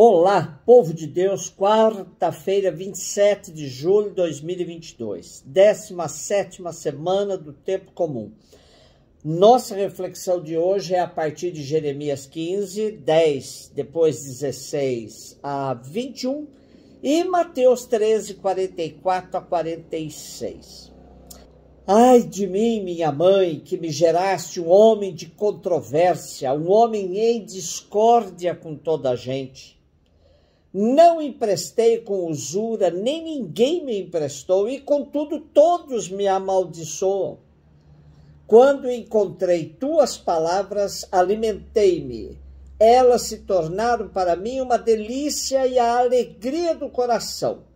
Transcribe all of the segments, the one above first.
Olá, povo de Deus, quarta-feira, 27 de julho de 2022, 17 semana do Tempo Comum. Nossa reflexão de hoje é a partir de Jeremias 15, 10, depois 16 a 21 e Mateus 13, 44 a 46. Ai de mim, minha mãe, que me geraste um homem de controvérsia, um homem em discórdia com toda a gente não emprestei com usura, nem ninguém me emprestou, e contudo todos me amaldiçoam. Quando encontrei tuas palavras, alimentei-me. Elas se tornaram para mim uma delícia e a alegria do coração.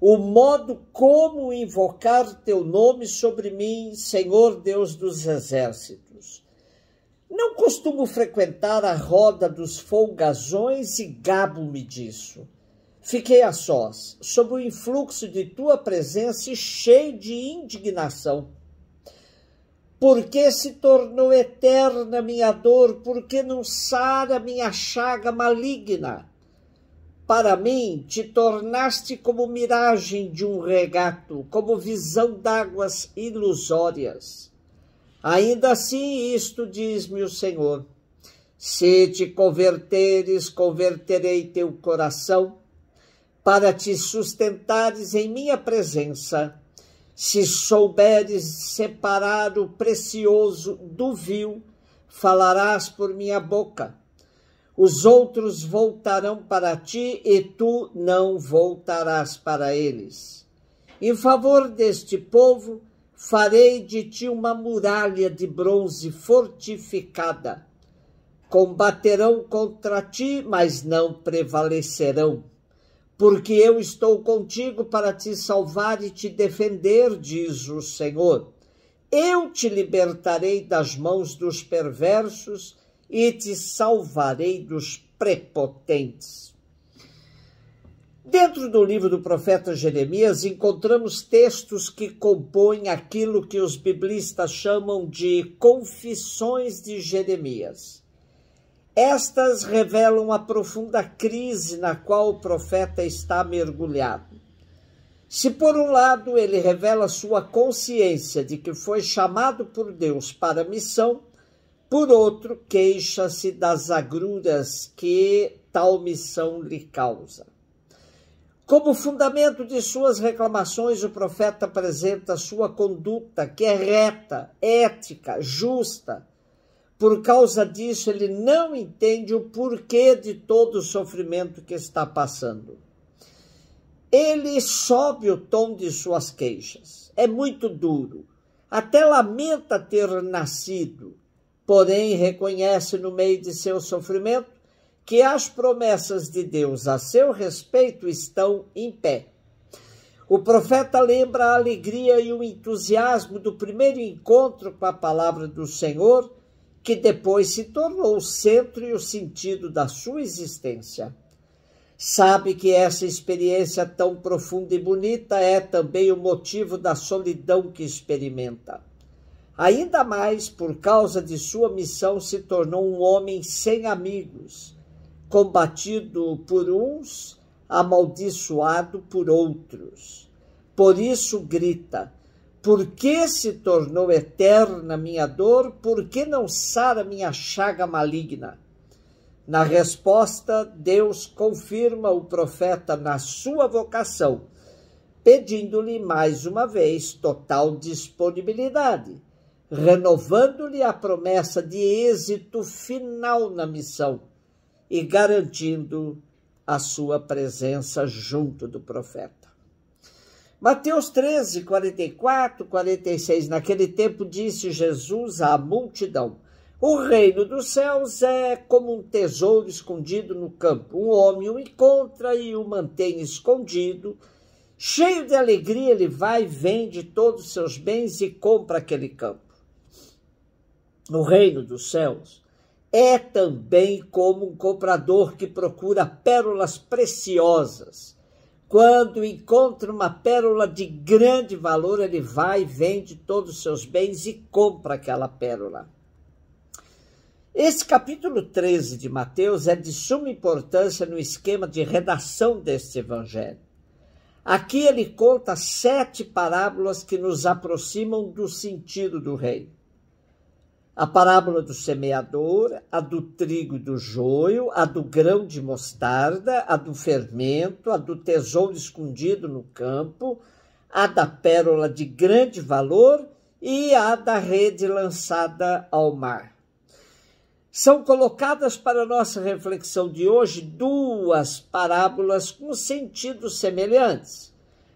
O modo como invocar teu nome sobre mim, Senhor Deus dos exércitos. Não costumo frequentar a roda dos folgazões e gabo-me disso. Fiquei a sós, sob o influxo de tua presença e cheio de indignação. Porque se tornou eterna minha dor? Porque não sara minha chaga maligna? Para mim, te tornaste como miragem de um regato, como visão d'águas ilusórias. Ainda assim, isto diz-me o Senhor: se te converteres, converterei teu coração, para te sustentares em minha presença. Se souberes separar o precioso do vil, falarás por minha boca. Os outros voltarão para ti e tu não voltarás para eles. Em favor deste povo, Farei de ti uma muralha de bronze fortificada. Combaterão contra ti, mas não prevalecerão. Porque eu estou contigo para te salvar e te defender, diz o Senhor. Eu te libertarei das mãos dos perversos e te salvarei dos prepotentes. Dentro do livro do profeta Jeremias, encontramos textos que compõem aquilo que os biblistas chamam de confissões de Jeremias. Estas revelam a profunda crise na qual o profeta está mergulhado. Se, por um lado, ele revela sua consciência de que foi chamado por Deus para a missão, por outro, queixa-se das agruras que tal missão lhe causa. Como fundamento de suas reclamações, o profeta apresenta sua conduta, que é reta, ética, justa. Por causa disso, ele não entende o porquê de todo o sofrimento que está passando. Ele sobe o tom de suas queixas. É muito duro. Até lamenta ter nascido, porém reconhece no meio de seu sofrimento que as promessas de Deus a seu respeito estão em pé. O profeta lembra a alegria e o entusiasmo do primeiro encontro com a palavra do Senhor, que depois se tornou o centro e o sentido da sua existência. Sabe que essa experiência tão profunda e bonita é também o motivo da solidão que experimenta. Ainda mais por causa de sua missão, se tornou um homem sem amigos combatido por uns, amaldiçoado por outros. Por isso grita: Por que se tornou eterna minha dor? Por que não sara minha chaga maligna? Na resposta, Deus confirma o profeta na sua vocação, pedindo-lhe mais uma vez total disponibilidade, renovando-lhe a promessa de êxito final na missão e garantindo a sua presença junto do profeta. Mateus 13, 44, 46. Naquele tempo disse Jesus à multidão: O reino dos céus é como um tesouro escondido no campo. Um homem o encontra e o mantém escondido. Cheio de alegria, ele vai, vende todos os seus bens e compra aquele campo. O reino dos céus é também como um comprador que procura pérolas preciosas. Quando encontra uma pérola de grande valor, ele vai, vende todos os seus bens e compra aquela pérola. Esse capítulo 13 de Mateus é de suma importância no esquema de redação deste evangelho. Aqui ele conta sete parábolas que nos aproximam do sentido do reino a parábola do semeador, a do trigo e do joio, a do grão de mostarda, a do fermento, a do tesouro escondido no campo, a da pérola de grande valor e a da rede lançada ao mar. São colocadas para nossa reflexão de hoje duas parábolas com sentidos semelhantes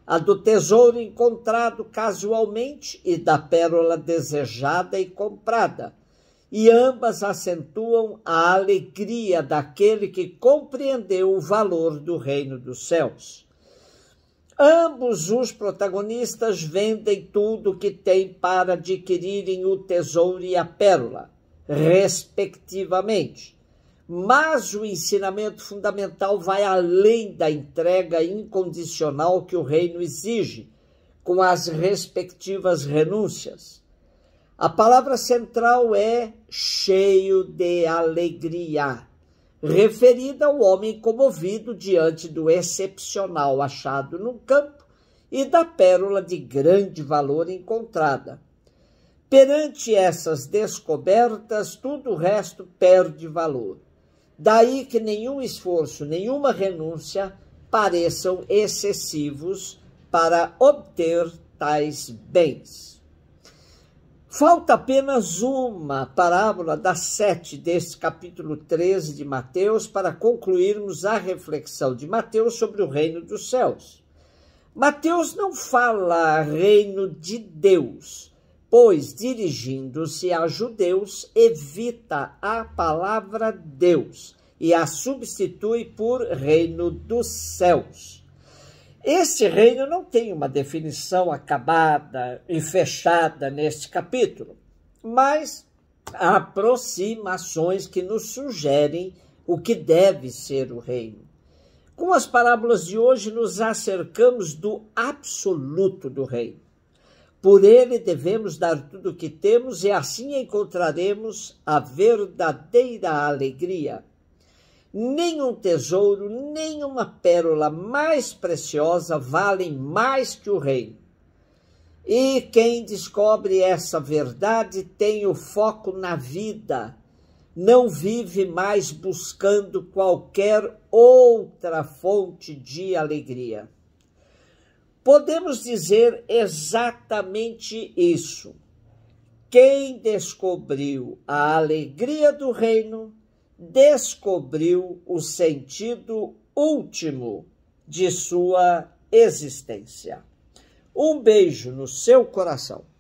a do tesouro encontrado casualmente e da pérola desejada e comprada, e ambas acentuam a alegria daquele que compreendeu o valor do reino dos céus. Ambos os protagonistas vendem tudo o que têm para adquirirem o tesouro e a pérola, respectivamente mas o ensinamento fundamental vai além da entrega incondicional que o reino exige, com as respectivas renúncias. A palavra central é cheio de alegria, referida ao homem comovido diante do excepcional achado no campo e da pérola de grande valor encontrada. Perante essas descobertas, tudo o resto perde valor. Daí que nenhum esforço, nenhuma renúncia pareçam excessivos para obter tais bens. Falta apenas uma parábola das sete deste capítulo 13 de Mateus para concluirmos a reflexão de Mateus sobre o reino dos céus. Mateus não fala reino de Deus, pois dirigindo-se a judeus, evita a palavra Deus e a substitui por reino dos céus. Esse reino não tem uma definição acabada e fechada neste capítulo, mas aproximações que nos sugerem o que deve ser o reino. Com as parábolas de hoje, nos acercamos do absoluto do reino. Por ele devemos dar tudo o que temos e assim encontraremos a verdadeira alegria. Nenhum tesouro, nenhuma pérola mais preciosa valem mais que o reino. E quem descobre essa verdade tem o foco na vida, não vive mais buscando qualquer outra fonte de alegria. Podemos dizer exatamente isso. Quem descobriu a alegria do reino, descobriu o sentido último de sua existência. Um beijo no seu coração.